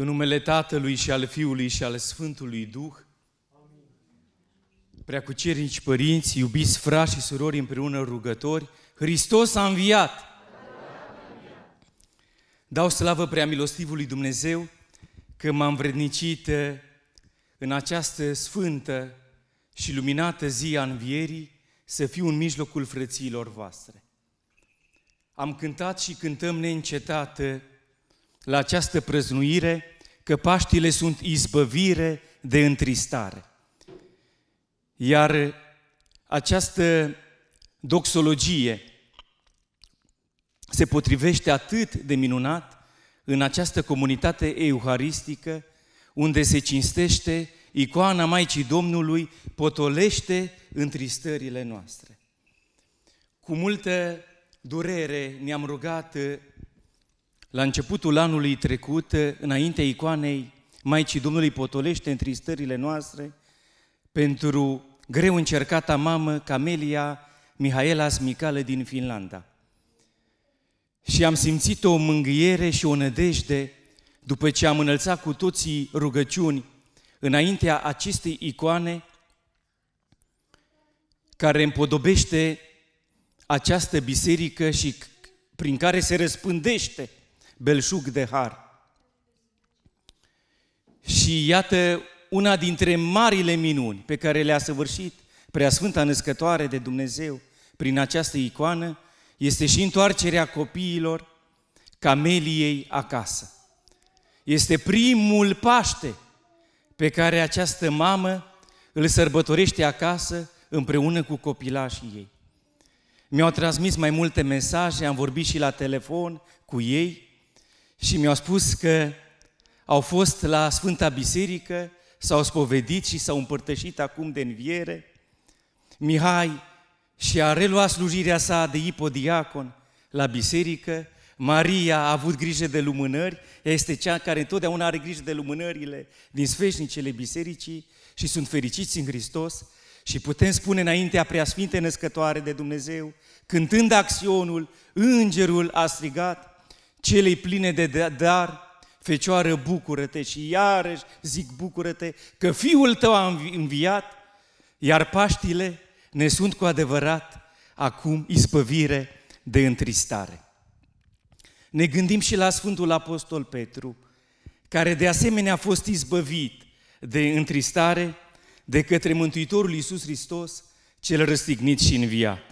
În numele Tatălui și al Fiului și al Sfântului Duh, Preacucernici părinți, iubiți frați și surori împreună rugători, Hristos a înviat! Dau slavă prea milostivului Dumnezeu că m-am vrednicit în această sfântă și luminată zi a învierii să fiu în mijlocul frăților voastre. Am cântat și cântăm neîncetată la această prăznuire că Paștile sunt izbăvire de întristare. Iar această doxologie se potrivește atât de minunat în această comunitate euharistică, unde se cinstește icoana Maicii Domnului, potolește întristările noastre. Cu multă durere ne-am rugat la începutul anului trecut, înaintea icoanei Maicii Domnului potolește întristările noastre pentru greu încercata mamă Camelia Mihaela Smicală din Finlanda. Și am simțit o mângâiere și o nădejde după ce am înălțat cu toții rugăciuni înaintea acestei icoane care împodobește această biserică și prin care se răspândește belșug de har. Și iată una dintre marile minuni pe care le-a săvârșit Preasfânta Născătoare de Dumnezeu prin această icoană este și întoarcerea copiilor cameliei acasă. Este primul Paște pe care această mamă îl sărbătorește acasă împreună cu copilașii ei. Mi-au transmis mai multe mesaje, am vorbit și la telefon cu ei și mi-au spus că au fost la Sfânta Biserică, s-au spovedit și s-au împărtășit acum de înviere. Mihai și a reluat slujirea sa de ipodiacon la biserică, Maria a avut grijă de lumânări, este cea care întotdeauna are grijă de lumânările din sfeșnicele bisericii și sunt fericiți în Hristos și putem spune înaintea preasfinte născătoare de Dumnezeu, cântând acțiunul, îngerul a strigat, celei pline de da- dar, Fecioară, bucură-te și iarăși zic bucură-te că Fiul tău a înviat, iar Paștile ne sunt cu adevărat acum ispăvire de întristare. Ne gândim și la Sfântul Apostol Petru, care de asemenea a fost izbăvit de întristare de către Mântuitorul Iisus Hristos, cel răstignit și înviat.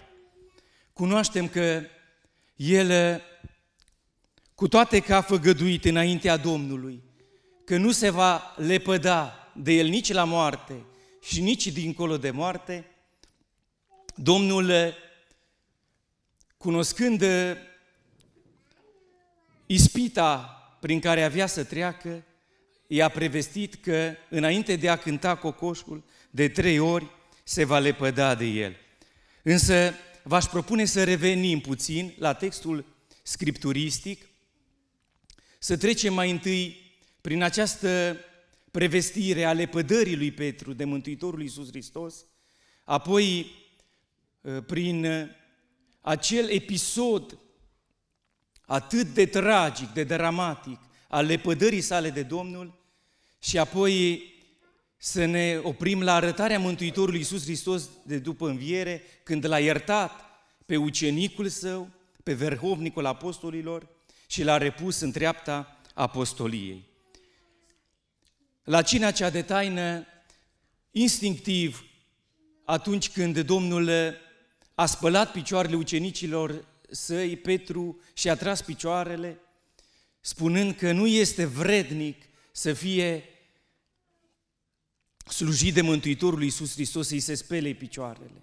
Cunoaștem că el cu toate că a făgăduit înaintea Domnului că nu se va lepăda de el nici la moarte și nici dincolo de moarte, Domnul, eh, cunoscând eh, ispita prin care avea să treacă, i-a prevestit că înainte de a cânta cocoșul, de trei ori se va lepăda de el. Însă v-aș propune să revenim puțin la textul scripturistic să trecem mai întâi prin această prevestire ale pădării lui Petru de Mântuitorul Iisus Hristos, apoi ă, prin ă, acel episod atât de tragic, de dramatic, al lepădării sale de Domnul și apoi să ne oprim la arătarea Mântuitorului Iisus Hristos de după înviere, când l-a iertat pe ucenicul său, pe verhovnicul apostolilor și l-a repus în treapta apostoliei. La cina cea de taină, instinctiv, atunci când Domnul a spălat picioarele ucenicilor săi, Petru, și a tras picioarele, spunând că nu este vrednic să fie slujit de Mântuitorul Iisus Hristos să-i se spele picioarele.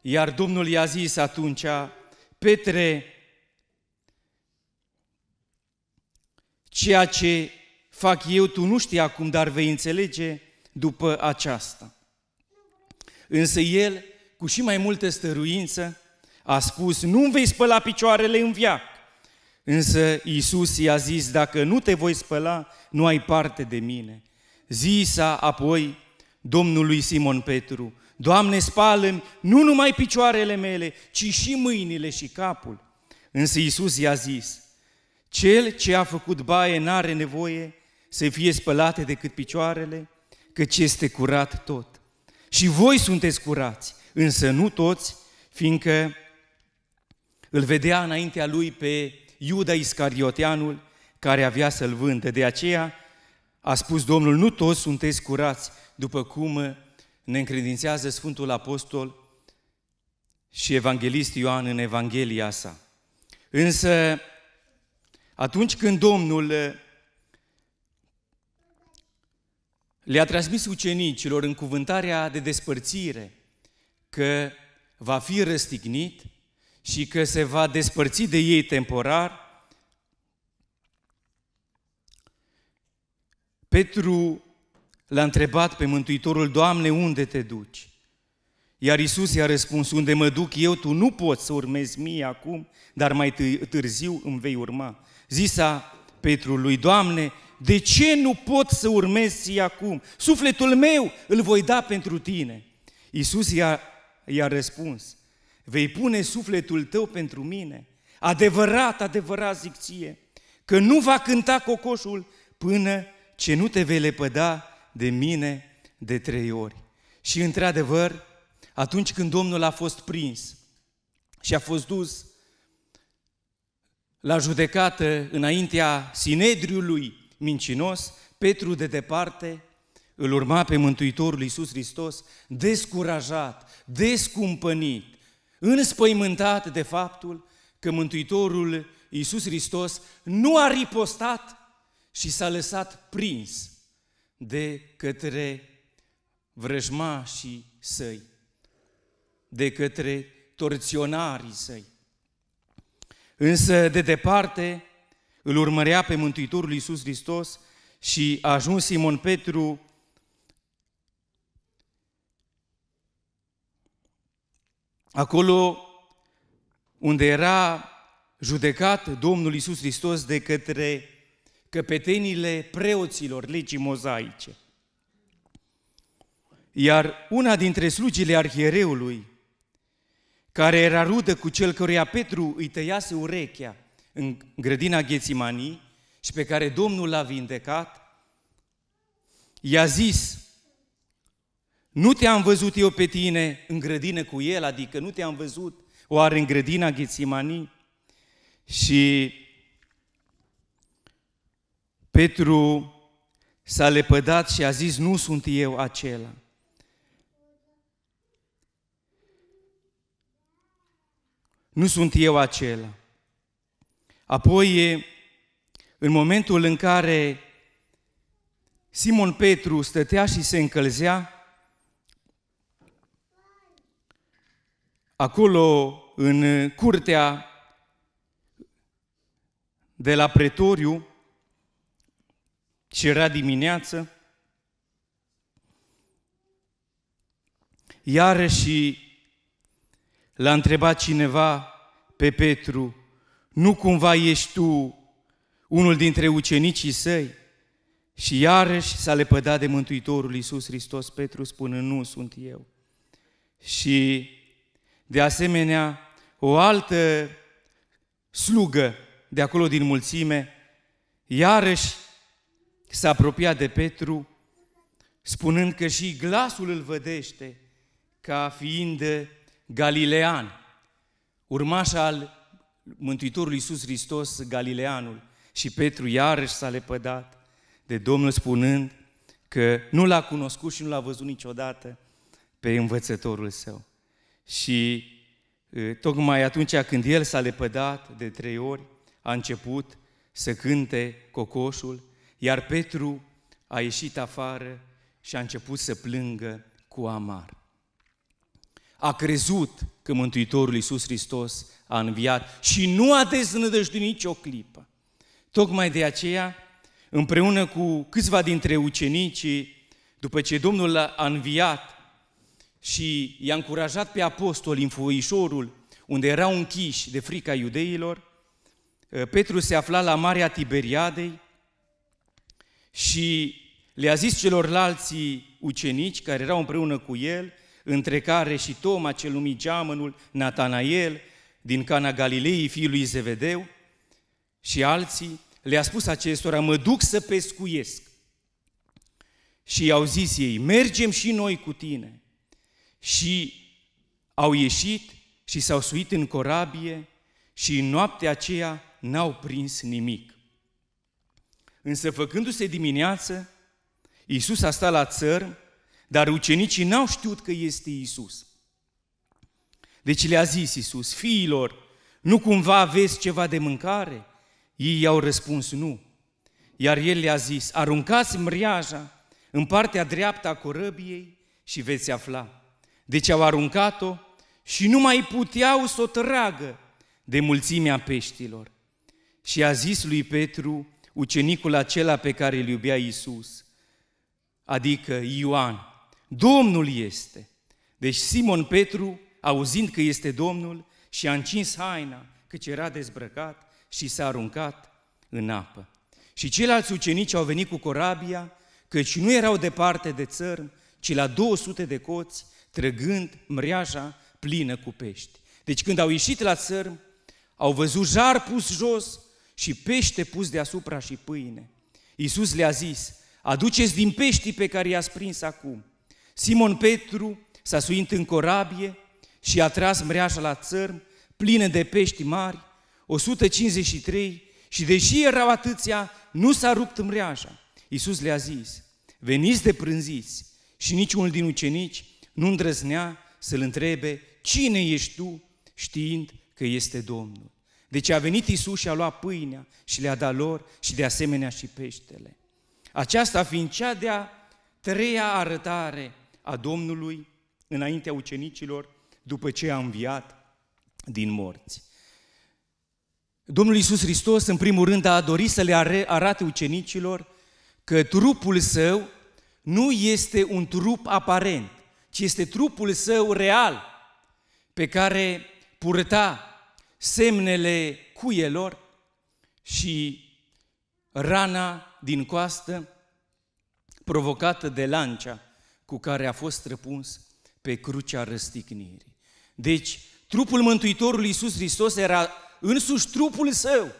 Iar Domnul i-a zis atunci, Petre, Ceea ce fac eu tu nu știi acum, dar vei înțelege după aceasta. Însă el, cu și mai multă stăruință, a spus, nu vei spăla picioarele în viac. Însă Iisus i-a zis, dacă nu te voi spăla, nu ai parte de mine. Zisa apoi Domnului Simon Petru, Doamne, spală nu numai picioarele mele, ci și mâinile și capul. Însă Iisus i-a zis, cel ce a făcut baie n-are nevoie să fie spălate decât picioarele, căci este curat tot. Și voi sunteți curați, însă nu toți, fiindcă îl vedea înaintea lui pe Iuda Iscarioteanul, care avea să-l vândă. De aceea a spus Domnul, nu toți sunteți curați, după cum ne încredințează Sfântul Apostol și Evanghelist Ioan în Evanghelia sa. Însă atunci când Domnul eh, le-a transmis ucenicilor în cuvântarea de despărțire că va fi răstignit și că se va despărți de ei temporar, Petru l-a întrebat pe Mântuitorul, Doamne, unde te duci? Iar Isus i-a răspuns, unde mă duc eu, tu nu poți să urmezi mie acum, dar mai târziu îmi vei urma zisa Petru lui, Doamne, de ce nu pot să urmez și acum? Sufletul meu îl voi da pentru tine. Iisus i-a, i-a răspuns, vei pune sufletul tău pentru mine. Adevărat, adevărat zic ție, că nu va cânta cocoșul până ce nu te vei lepăda de mine de trei ori. Și într-adevăr, atunci când Domnul a fost prins și a fost dus la judecată înaintea Sinedriului mincinos, Petru de departe îl urma pe Mântuitorul Iisus Hristos, descurajat, descumpănit, înspăimântat de faptul că Mântuitorul Iisus Hristos nu a ripostat și s-a lăsat prins de către vrăjmașii săi, de către torționarii săi. Însă, de departe, îl urmărea pe Mântuitorul Iisus Hristos și a ajuns Simon Petru acolo unde era judecat Domnul Iisus Hristos de către căpetenile preoților legii mozaice. Iar una dintre slugile arhiereului, care era rudă cu cel căruia Petru îi tăiase urechea în grădina Ghețimanii și pe care Domnul l-a vindecat, i-a zis, nu te-am văzut eu pe tine în grădină cu el, adică nu te-am văzut oare în grădina Ghețimanii? Și Petru s-a lepădat și a zis, nu sunt eu acela. nu sunt eu acela. Apoi, în momentul în care Simon Petru stătea și se încălzea, acolo în curtea de la pretoriu și era dimineață, iarăși L-a întrebat cineva pe Petru, nu cumva ești tu unul dintre ucenicii săi? Și iarăși s-a lepădat de Mântuitorul Iisus Hristos Petru spune: nu sunt eu. Și de asemenea, o altă slugă de acolo din mulțime, iarăși s-a apropiat de Petru, spunând că și glasul îl vădește ca fiind Galilean, urmaș al Mântuitorului Iisus Hristos, Galileanul. Și Petru iarăși s-a lepădat de Domnul spunând că nu l-a cunoscut și nu l-a văzut niciodată pe învățătorul său. Și tocmai atunci când el s-a lepădat de trei ori, a început să cânte cocoșul, iar Petru a ieșit afară și a început să plângă cu amar a crezut că Mântuitorul Iisus Hristos a înviat și nu a deznădăjduit nicio clipă. Tocmai de aceea, împreună cu câțiva dintre ucenicii, după ce Domnul a înviat și i-a încurajat pe apostoli în foișorul unde erau închiși de frica iudeilor, ă, Petru se afla la Marea Tiberiadei și le-a zis celorlalți ucenici care erau împreună cu el – între care și Toma cel numit Geamănul, Natanael, din Cana Galilei, fiul lui Zevedeu, și alții, le-a spus acestora, mă duc să pescuiesc. Și i-au zis ei, mergem și noi cu tine. Și au ieșit și s-au suit în corabie și în noaptea aceea n-au prins nimic. Însă făcându-se dimineață, Iisus a stat la țărm dar ucenicii n-au știut că este Isus. Deci le-a zis Isus, fiilor, nu cumva aveți ceva de mâncare? Ei i-au răspuns, nu. Iar el le-a zis, aruncați mriaja în partea dreaptă a corăbiei și veți afla. Deci au aruncat-o și nu mai puteau să o tragă de mulțimea peștilor. Și a zis lui Petru, ucenicul acela pe care îl iubea Isus, adică Ioan, Domnul este. Deci Simon Petru, auzind că este Domnul, și-a încins haina, căci era dezbrăcat, și s-a aruncat în apă. Și ceilalți ucenici au venit cu corabia, căci nu erau departe de țărm, ci la 200 de coți, trăgând mreaja plină cu pești. Deci când au ieșit la țărm, au văzut jar pus jos și pește pus deasupra și pâine. Iisus le-a zis, aduceți din peștii pe care i-ați prins acum. Simon Petru s-a suit în corabie și a tras mreaja la țărm, plină de pești mari, 153, și deși erau atâția, nu s-a rupt mreaja. Iisus le-a zis, veniți de prânziți și niciunul din ucenici nu îndrăznea să-L întrebe cine ești tu, știind că este Domnul. Deci a venit Iisus și a luat pâinea și le-a dat lor și de asemenea și peștele. Aceasta fiind cea de-a treia arătare a Domnului înaintea ucenicilor după ce a înviat din morți. Domnul Iisus Hristos, în primul rând, a dorit să le arate ucenicilor că trupul său nu este un trup aparent, ci este trupul său real, pe care purta semnele cuielor și rana din coastă provocată de lancea cu care a fost răpuns pe crucea răstignirii. Deci, trupul Mântuitorului Iisus Hristos era însuși trupul său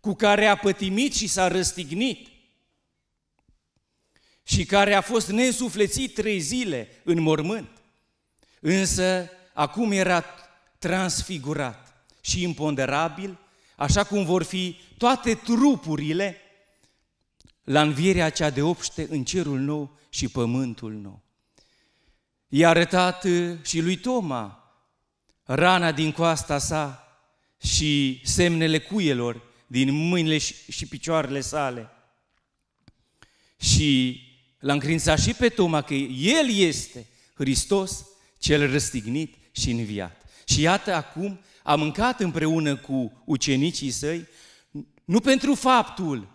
cu care a pătimit și s-a răstignit și care a fost nesuflețit trei zile în mormânt. Însă, acum era transfigurat și imponderabil, așa cum vor fi toate trupurile la învierea cea de obște în cerul nou și pământul nou. I-a arătat uh, și lui Toma rana din coasta sa și semnele cuielor din mâinile și picioarele sale. Și l-a încrințat și pe Toma că El este Hristos cel răstignit și înviat. Și iată acum a mâncat împreună cu ucenicii săi, nu pentru faptul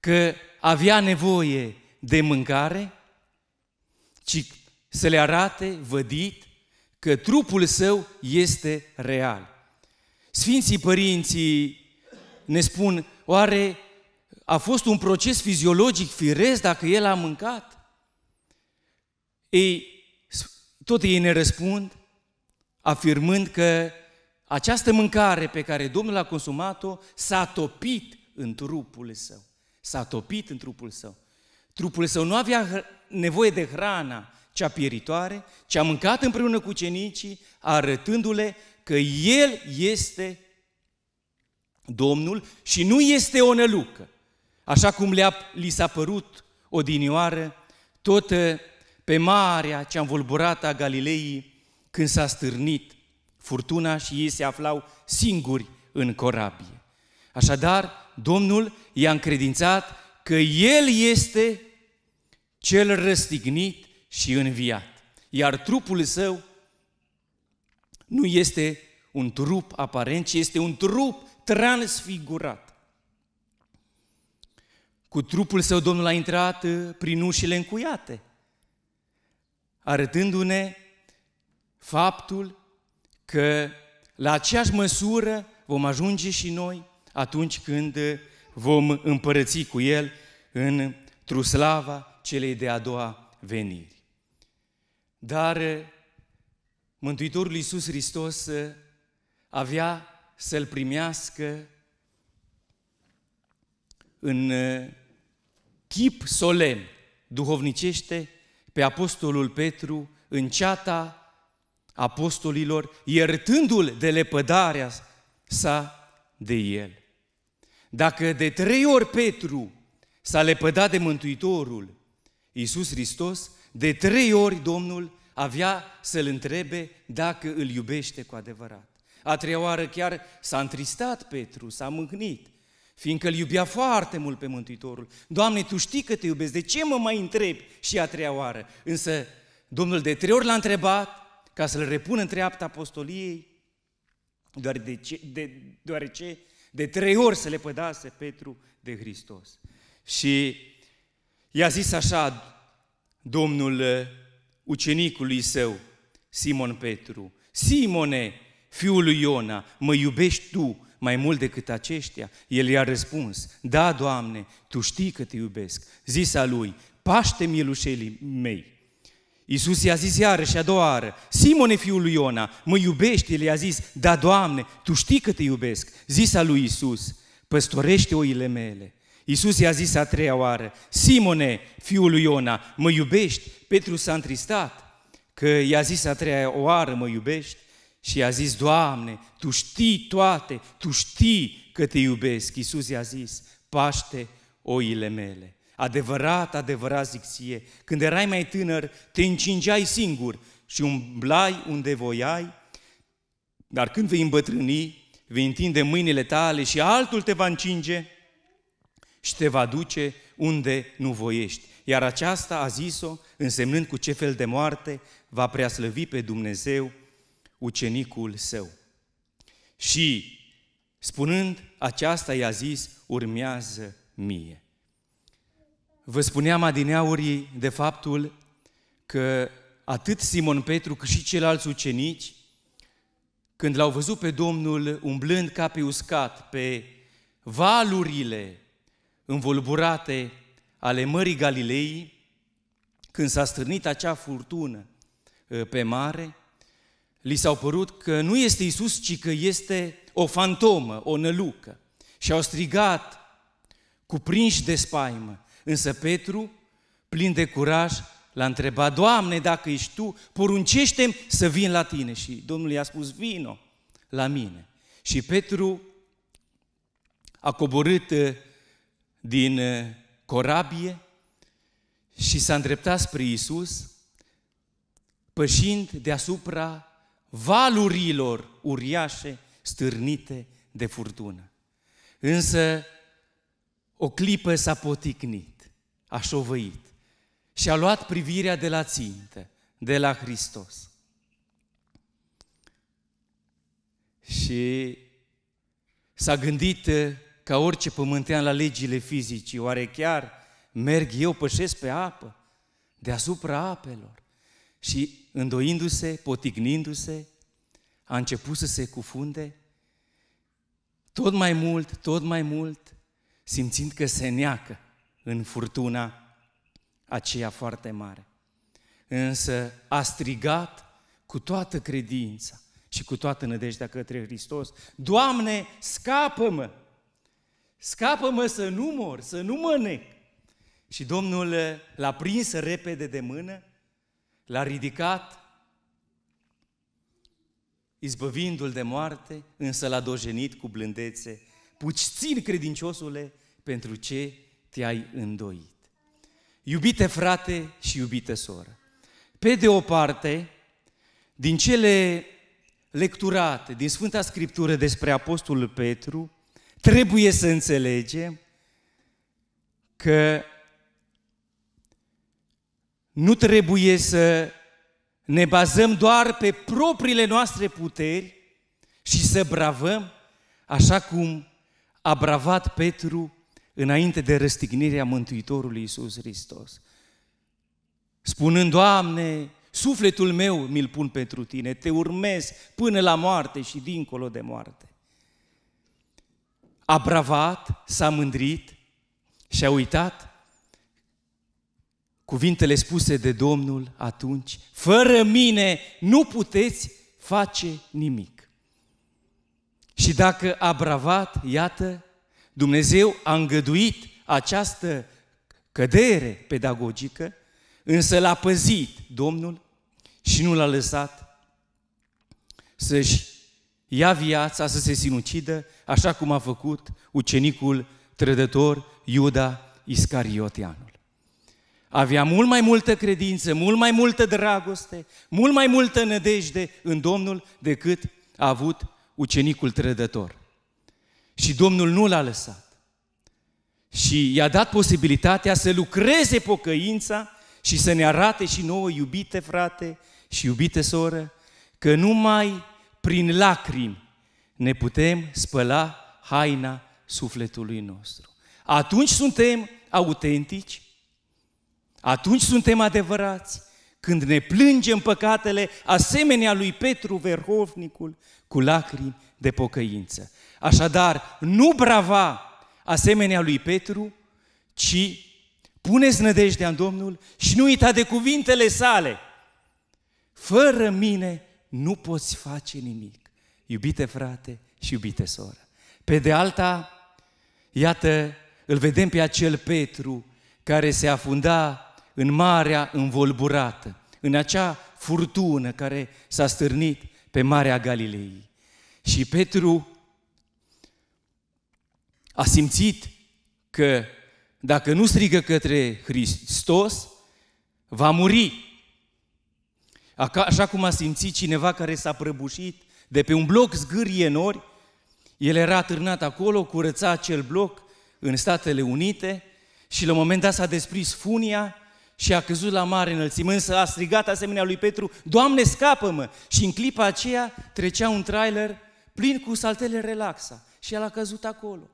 că avea nevoie de mâncare, ci să le arate vădit că trupul său este real. Sfinții părinții ne spun, oare a fost un proces fiziologic firesc dacă el a mâncat? Ei, tot ei ne răspund afirmând că această mâncare pe care Domnul a consumat-o s-a topit în trupul său. S-a topit în trupul său. Trupul său nu avea nevoie de hrana cea pieritoare, ce a mâncat împreună cu cenicii, arătându-le că El este Domnul și nu este o nălucă. Așa cum le-a, li s-a părut odinioară, tot eh, pe marea cea învolburată a Galilei, când s-a stârnit furtuna și ei se aflau singuri în corabie. Așadar, Domnul i-a încredințat că El este cel răstignit și înviat. Iar trupul său nu este un trup aparent, ci este un trup transfigurat. Cu trupul său Domnul a intrat uh, prin ușile încuiate, arătându-ne faptul că la aceeași măsură vom ajunge și noi atunci când uh, vom împărăți cu El în truslava celei de a doua veniri. Dar eh, Mântuitorul Iisus Hristos eh, avea să-L primească în eh, chip solemn, duhovnicește, pe Apostolul Petru în ceata apostolilor, iertându-l de lepădarea sa de el. Dacă de trei ori Petru s-a lepădat de Mântuitorul Iisus Hristos, de trei ori Domnul avea să-l întrebe dacă îl iubește cu adevărat. A treia oară chiar s-a întristat Petru, s-a mâhnit, fiindcă îl iubea foarte mult pe Mântuitorul. Doamne, Tu știi că Te iubesc, de ce mă mai întrebi și a treia oară? Însă Domnul de trei ori l-a întrebat ca să-l repună în treapta apostoliei, deoarece de, deoarece de trei ori se pădase Petru de Hristos. Și I-a zis așa Domnul uh, ucenicului său, Simon Petru, Simone, fiul lui Iona, mă iubești tu mai mult decât aceștia? El i-a răspuns, da, Doamne, Tu știi că Te iubesc. Zisa lui, paște mielușelii mei. Iisus i-a zis iarăși a doua oară, Simone, fiul lui Iona, mă iubești? El i-a zis, da, Doamne, Tu știi că Te iubesc. Zisa lui Iisus, păstorește oile mele. Iisus i-a zis a treia oară, Simone, fiul lui Iona, mă iubești? Petru s-a întristat că i-a zis a treia oară, mă iubești? Și i-a zis, Doamne, Tu știi toate, Tu știi că Te iubesc. Iisus i-a zis, paște oile mele. Adevărat, adevărat zic ție, când erai mai tânăr, te încingeai singur și umblai unde voiai, dar când vei îmbătrâni, vei întinde mâinile tale și altul te va încinge și te va duce unde nu voiești. Iar aceasta a zis-o, însemnând cu ce fel de moarte va preaslăvi pe Dumnezeu ucenicul său. Și spunând aceasta i-a zis, urmează mie. Vă spuneam adineaurii de faptul că atât Simon Petru cât și ceilalți ucenici, când l-au văzut pe Domnul umblând ca pe uscat, pe valurile învolburate ale Mării Galilei, când s-a stârnit acea furtună ă, pe mare, li s-au părut că nu este Isus, ci că este o fantomă, o nălucă. Și au strigat, cuprinși de spaimă. Însă Petru, plin de curaj, l-a întrebat, Doamne, dacă ești Tu, poruncește să vin la Tine. Și Domnul i-a spus, vino la mine. Și Petru a coborât ă, din eh, corabie și s-a îndreptat spre Isus, pășind deasupra valurilor uriașe stârnite de furtună. Însă o clipă s-a poticnit, a șovăit și a luat privirea de la țintă, de la Hristos. Și s-a gândit eh, ca orice pământean la legile fizicii. Oare chiar merg eu, pășesc pe apă, deasupra apelor? Și îndoindu-se, potignindu-se, a început să se cufunde tot mai mult, tot mai mult, simțind că se neacă în furtuna aceea foarte mare. Însă a strigat cu toată credința și cu toată nădejdea către Hristos, Doamne, scapă-mă! Scapă-mă să nu mor, să nu mă nec. Și Domnul l-a prins repede de mână, l-a ridicat, izbăvindu-l de moarte, însă l-a dojenit cu blândețe. Puci țin, credinciosule, pentru ce te-ai îndoit. Iubite frate și iubite soră, pe de o parte, din cele lecturate din Sfânta Scriptură despre Apostolul Petru, Trebuie să înțelegem că nu trebuie să ne bazăm doar pe propriile noastre puteri și să bravăm așa cum a bravat Petru înainte de răstignirea Mântuitorului Iisus Hristos. Spunând, Doamne, sufletul meu mi-l pun pentru Tine, Te urmez până la moarte și dincolo de moarte a bravat, s-a mândrit și a uitat cuvintele spuse de Domnul atunci, fără mine nu puteți face nimic. Și dacă a bravat, iată, Dumnezeu a îngăduit această cădere pedagogică, însă l-a păzit Domnul și nu l-a lăsat să-și ia viața să se sinucidă, așa cum a făcut ucenicul trădător Iuda Iscarioteanul. Avea mult mai multă credință, mult mai multă dragoste, mult mai multă nădejde în Domnul decât a avut ucenicul trădător. Și Domnul nu l-a lăsat. Și i-a dat posibilitatea să lucreze pocăința și să ne arate și nouă, iubite frate și iubite soră, că numai prin lacrimi, ne putem spăla haina sufletului nostru. Atunci suntem autentici, atunci suntem adevărați, când ne plângem păcatele asemenea lui Petru Verhovnicul cu lacrimi de pocăință. Așadar, nu brava asemenea lui Petru, ci puneți nădejdea în Domnul și nu uita de cuvintele sale. Fără mine nu poți face nimic. Iubite frate și iubite soră. Pe de alta, iată, îl vedem pe acel Petru care se afunda în marea învolburată, în acea furtună care s-a stârnit pe Marea Galilei. Și Petru a simțit că dacă nu strigă către Hristos, va muri. Așa cum a simțit cineva care s-a prăbușit de pe un bloc zgârie nori, el era atârnat acolo, curăța acel bloc în Statele Unite și la un moment dat s-a desprins funia și a căzut la mare înălțime, însă a strigat asemenea lui Petru, Doamne, scapă-mă! Și în clipa aceea trecea un trailer plin cu saltele relaxa și el a căzut acolo.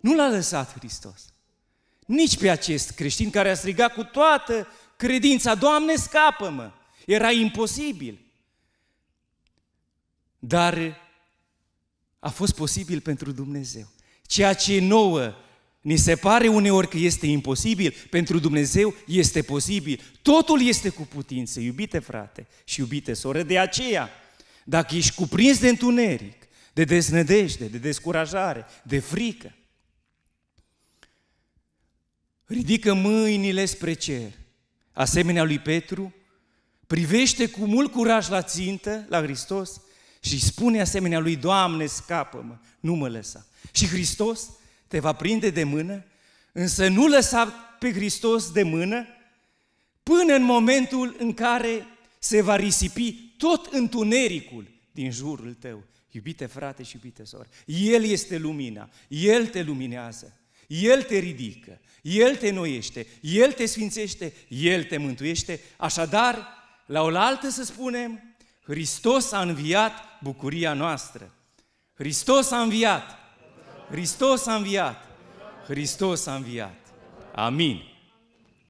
Nu l-a lăsat Hristos. Nici pe acest creștin care a strigat cu toată credința, Doamne, scapă-mă! Era imposibil. Dar a fost posibil pentru Dumnezeu. Ceea ce nouă ni se pare uneori că este imposibil, pentru Dumnezeu este posibil. Totul este cu putință, iubite frate și iubite soră. De aceea, dacă ești cuprins de întuneric, de deznădejde, de descurajare, de frică, ridică mâinile spre cer, asemenea lui Petru, privește cu mult curaj la țintă, la Hristos, și spune asemenea lui, Doamne, scapă-mă, nu mă lăsa. Și Hristos te va prinde de mână, însă nu lăsa pe Hristos de mână până în momentul în care se va risipi tot întunericul din jurul tău. Iubite frate și iubite soră, El este lumina, El te luminează, El te ridică, El te noiește, El te sfințește, El te mântuiește, așadar la oaltă să spunem, Hristos a înviat bucuria noastră. Hristos a înviat! Hristos a înviat! Hristos a înviat! Amin!